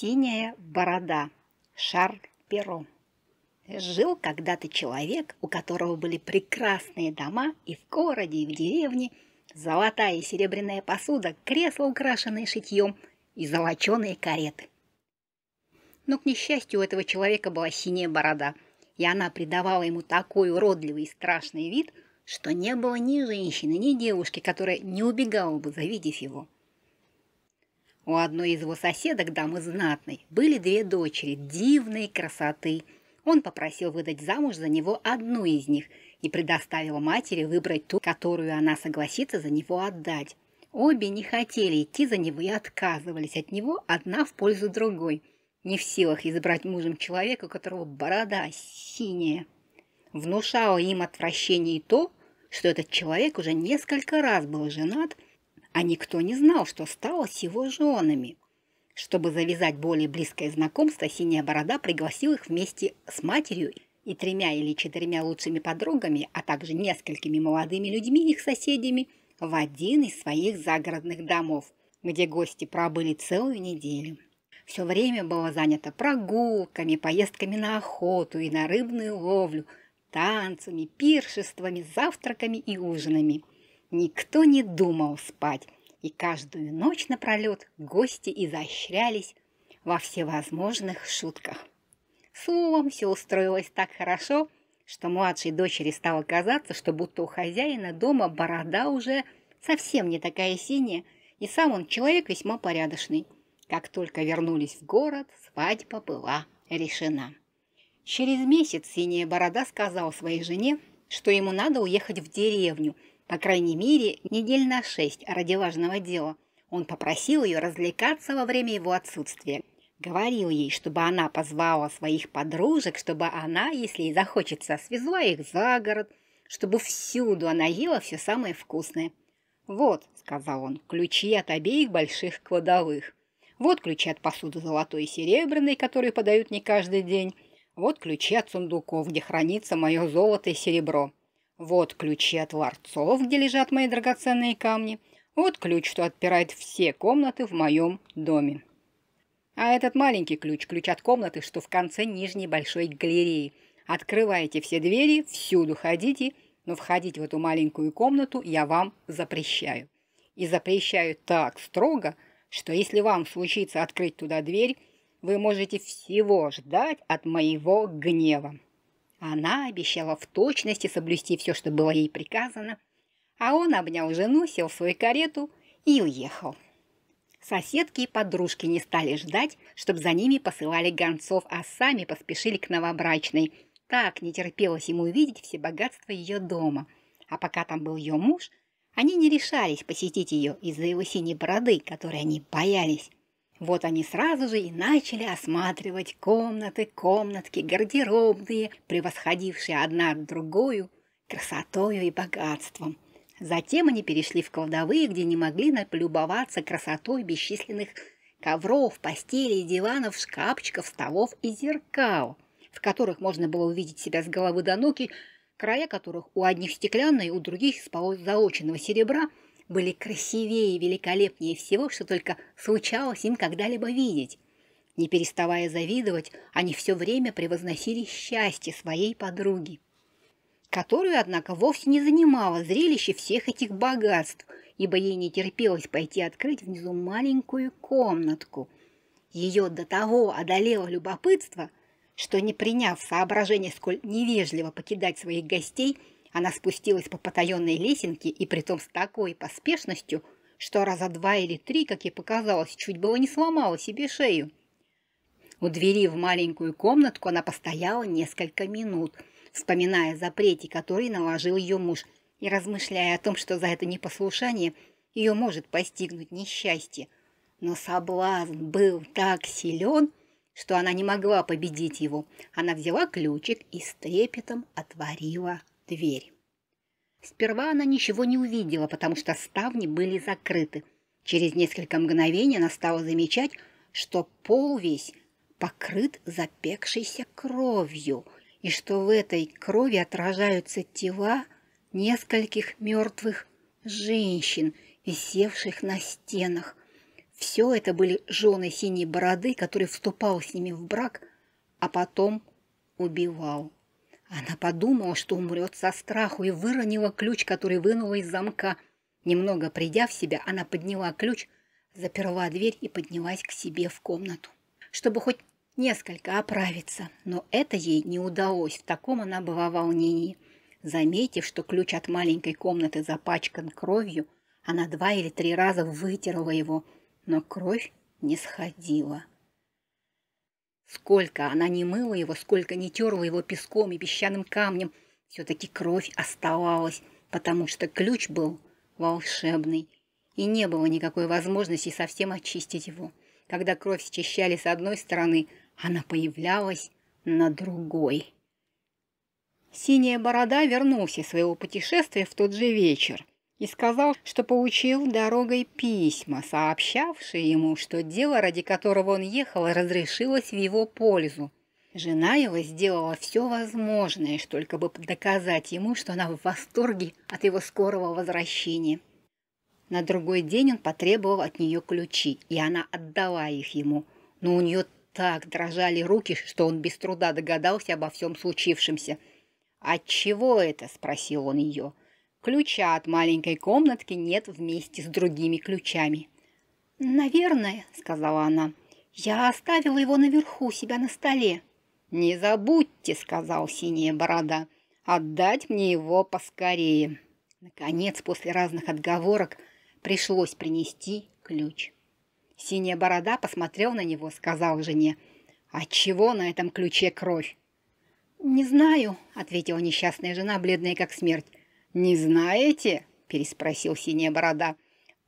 Синяя борода. шар Перо. Жил когда-то человек, у которого были прекрасные дома и в городе, и в деревне, золотая и серебряная посуда, кресла, украшенные шитьем, и золоченые кареты. Но, к несчастью, у этого человека была синяя борода, и она придавала ему такой уродливый и страшный вид, что не было ни женщины, ни девушки, которая не убегала бы, завидев его. У одной из его соседок, дамы знатной, были две дочери дивной красоты. Он попросил выдать замуж за него одну из них и предоставил матери выбрать ту, которую она согласится за него отдать. Обе не хотели идти за него и отказывались от него одна в пользу другой, не в силах избрать мужем человека, у которого борода синяя. Внушало им отвращение и то, что этот человек уже несколько раз был женат – а никто не знал, что стало с его женами. Чтобы завязать более близкое знакомство, Синяя Борода пригласил их вместе с матерью и тремя или четырьмя лучшими подругами, а также несколькими молодыми людьми их соседями в один из своих загородных домов, где гости пробыли целую неделю. Все время было занято прогулками, поездками на охоту и на рыбную ловлю, танцами, пиршествами, завтраками и ужинами – Никто не думал спать, и каждую ночь напролет гости изощрялись во всевозможных шутках. Словом, все устроилось так хорошо, что младшей дочери стало казаться, что будто у хозяина дома борода уже совсем не такая синяя, и сам он человек весьма порядочный. Как только вернулись в город, свадьба была решена. Через месяц синяя борода сказал своей жене, что ему надо уехать в деревню – по крайней мере, недель на шесть ради важного дела. Он попросил ее развлекаться во время его отсутствия. Говорил ей, чтобы она позвала своих подружек, чтобы она, если ей захочется, свезла их за город, чтобы всюду она ела все самое вкусное. «Вот», — сказал он, — «ключи от обеих больших кладовых. Вот ключи от посуды золотой и серебряной, которые подают не каждый день. Вот ключи от сундуков, где хранится мое золото и серебро. Вот ключи от ларцов, где лежат мои драгоценные камни. Вот ключ, что отпирает все комнаты в моем доме. А этот маленький ключ, ключ от комнаты, что в конце нижней большой галереи. Открывайте все двери, всюду ходите, но входить в эту маленькую комнату я вам запрещаю. И запрещаю так строго, что если вам случится открыть туда дверь, вы можете всего ждать от моего гнева. Она обещала в точности соблюсти все, что было ей приказано, а он обнял жену, сел в свою карету и уехал. Соседки и подружки не стали ждать, чтобы за ними посылали гонцов, а сами поспешили к новобрачной. Так не терпелось ему увидеть все богатства ее дома. А пока там был ее муж, они не решались посетить ее из-за его синей бороды, которой они боялись. Вот они сразу же и начали осматривать комнаты, комнатки, гардеробные, превосходившие одна от другую красотою и богатством. Затем они перешли в кладовые, где не могли наполюбоваться красотой бесчисленных ковров, постелей, диванов, шкафчиков, столов и зеркал, в которых можно было увидеть себя с головы до ноги, края которых у одних стеклянные, у других из заоченного серебра – были красивее и великолепнее всего, что только случалось им когда-либо видеть. Не переставая завидовать, они все время превозносили счастье своей подруги, которую, однако, вовсе не занимало зрелище всех этих богатств, ибо ей не терпелось пойти открыть внизу маленькую комнатку. Ее до того одолело любопытство, что, не приняв соображение, сколь невежливо покидать своих гостей, она спустилась по потаенной лесенке и притом с такой поспешностью, что раза два или три, как ей показалось, чуть было не сломала себе шею. У двери в маленькую комнатку она постояла несколько минут, вспоминая запрети, которые наложил ее муж, и размышляя о том, что за это непослушание ее может постигнуть несчастье. Но соблазн был так силен, что она не могла победить его. Она взяла ключик и с трепетом отворила дверь. Сперва она ничего не увидела, потому что ставни были закрыты. Через несколько мгновений она стала замечать, что пол весь покрыт запекшейся кровью, и что в этой крови отражаются тела нескольких мертвых женщин, висевших на стенах. Все это были жены синей бороды, который вступал с ними в брак, а потом убивал. Она подумала, что умрет со страху, и выронила ключ, который вынула из замка. Немного придя в себя, она подняла ключ, заперла дверь и поднялась к себе в комнату, чтобы хоть несколько оправиться. Но это ей не удалось, в таком она была волнении. Заметив, что ключ от маленькой комнаты запачкан кровью, она два или три раза вытерла его, но кровь не сходила. Сколько она не мыла его, сколько не терла его песком и песчаным камнем, все-таки кровь оставалась, потому что ключ был волшебный, и не было никакой возможности совсем очистить его. Когда кровь счищали с одной стороны, она появлялась на другой. Синяя борода вернулся из своего путешествия в тот же вечер и сказал, что получил дорогой письма, сообщавшие ему, что дело, ради которого он ехал, разрешилось в его пользу. Жена его сделала все возможное, что только бы доказать ему, что она в восторге от его скорого возвращения. На другой день он потребовал от нее ключи, и она отдала их ему, но у нее так дрожали руки, что он без труда догадался обо всем случившемся. «Отчего это?» – спросил он ее – Ключа от маленькой комнатки нет вместе с другими ключами. «Наверное», — сказала она, — «я оставила его наверху у себя на столе». «Не забудьте», — сказал Синяя Борода, — «отдать мне его поскорее». Наконец, после разных отговорок, пришлось принести ключ. Синяя Борода посмотрел на него, сказал жене, "А чего на этом ключе кровь?» «Не знаю», — ответила несчастная жена, бледная как смерть. «Не знаете?» – переспросил синяя борода.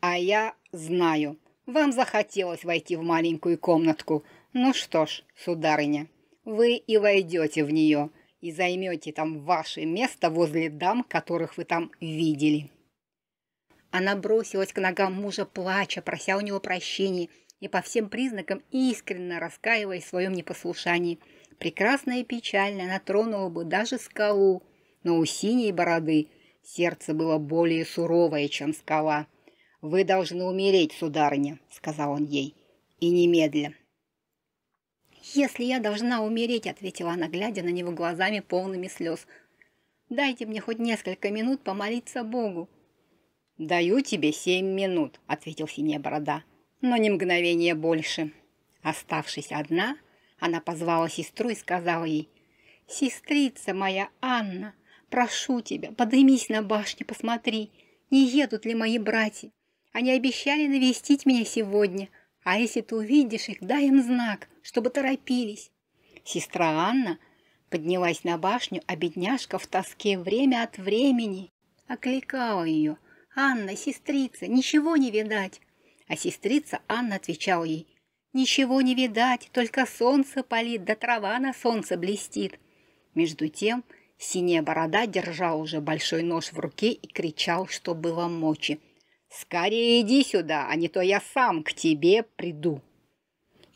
«А я знаю. Вам захотелось войти в маленькую комнатку. Ну что ж, сударыня, вы и войдете в нее» и займете там ваше место возле дам, которых вы там видели». Она бросилась к ногам мужа, плача, прося у него прощения и по всем признакам искренне раскаиваясь в своем непослушании. Прекрасная и печальная, она тронула бы даже скалу, но у синей бороды Сердце было более суровое, чем скала. «Вы должны умереть, сударыня», — сказал он ей, — «и немедля». «Если я должна умереть», — ответила она, глядя на него глазами полными слез, — «дайте мне хоть несколько минут помолиться Богу». «Даю тебе семь минут», — ответил Синяя Борода, — «но не мгновение больше». Оставшись одна, она позвала сестру и сказала ей, «Сестрица моя Анна, Прошу тебя, поднимись на башню, посмотри, не едут ли мои братья. Они обещали навестить меня сегодня, а если ты увидишь их, дай им знак, чтобы торопились». Сестра Анна поднялась на башню, а бедняжка в тоске время от времени окликала ее. «Анна, сестрица, ничего не видать!» А сестрица Анна отвечала ей. «Ничего не видать, только солнце палит, да трава на солнце блестит». Между тем, Синяя борода держал уже большой нож в руке и кричал, что было мочи. «Скорее иди сюда, а не то я сам к тебе приду!»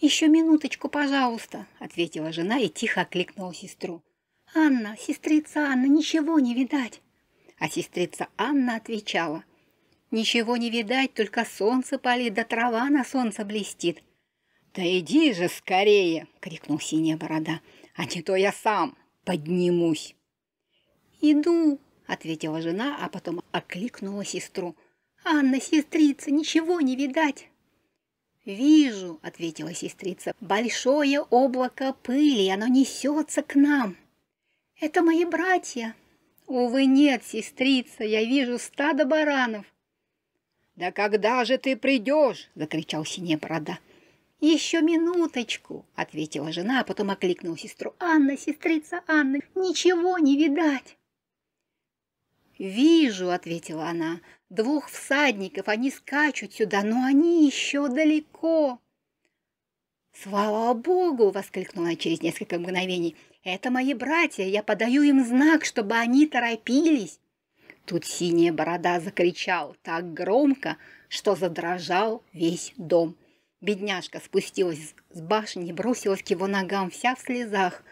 «Еще минуточку, пожалуйста», — ответила жена и тихо окликнула сестру. «Анна, сестрица Анна, ничего не видать!» А сестрица Анна отвечала. «Ничего не видать, только солнце палит, да трава на солнце блестит». «Да иди же скорее!» — крикнул синяя борода. «А не то я сам поднимусь!» «Иду», — ответила жена, а потом окликнула сестру. «Анна, сестрица, ничего не видать!» «Вижу», — ответила сестрица, — «большое облако пыли, оно несется к нам». «Это мои братья». «Увы, нет, сестрица, я вижу стадо баранов». «Да когда же ты придешь?» — закричал синяя борода. «Еще минуточку», — ответила жена, а потом окликнула сестру. «Анна, сестрица Анна, ничего не видать». «Вижу», — ответила она, — «двух всадников, они скачут сюда, но они еще далеко». «Слава Богу!» — воскликнула она через несколько мгновений. «Это мои братья, я подаю им знак, чтобы они торопились». Тут синяя борода закричал так громко, что задрожал весь дом. Бедняжка спустилась с башни, бросилась к его ногам, вся в слезах.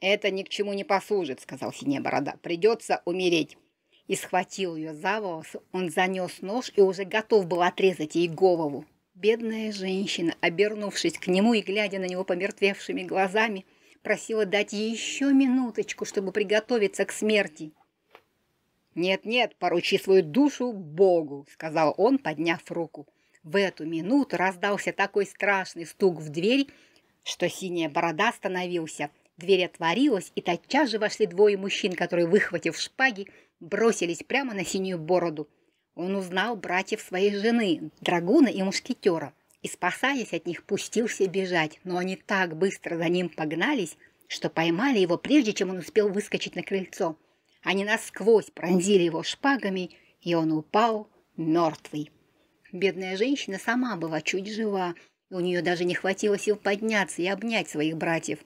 «Это ни к чему не послужит», — сказал синяя борода. «Придется умереть» и схватил ее за волосы. Он занес нож и уже готов был отрезать ей голову. Бедная женщина, обернувшись к нему и глядя на него помертвевшими глазами, просила дать ей еще минуточку, чтобы приготовиться к смерти. «Нет-нет, поручи свою душу Богу», — сказал он, подняв руку. В эту минуту раздался такой страшный стук в дверь, что синяя борода остановился Дверь отворилась, и тотчас же вошли двое мужчин, которые, выхватив шпаги, бросились прямо на синюю бороду. Он узнал братьев своей жены, драгуна и мушкетера, и, спасаясь от них, пустился бежать, но они так быстро за ним погнались, что поймали его, прежде чем он успел выскочить на крыльцо. Они насквозь пронзили его шпагами, и он упал мертвый. Бедная женщина сама была чуть жива, и у нее даже не хватило сил подняться и обнять своих братьев.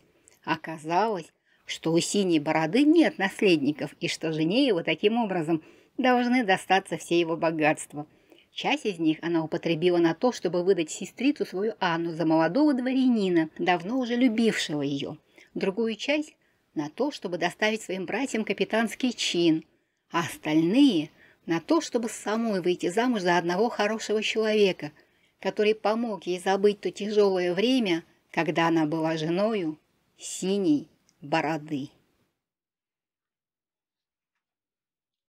Оказалось, что у синей бороды нет наследников и что жене его таким образом должны достаться все его богатства. Часть из них она употребила на то, чтобы выдать сестрицу свою Анну за молодого дворянина, давно уже любившего ее. Другую часть – на то, чтобы доставить своим братьям капитанский чин, а остальные – на то, чтобы самой выйти замуж за одного хорошего человека, который помог ей забыть то тяжелое время, когда она была женою синей бороды.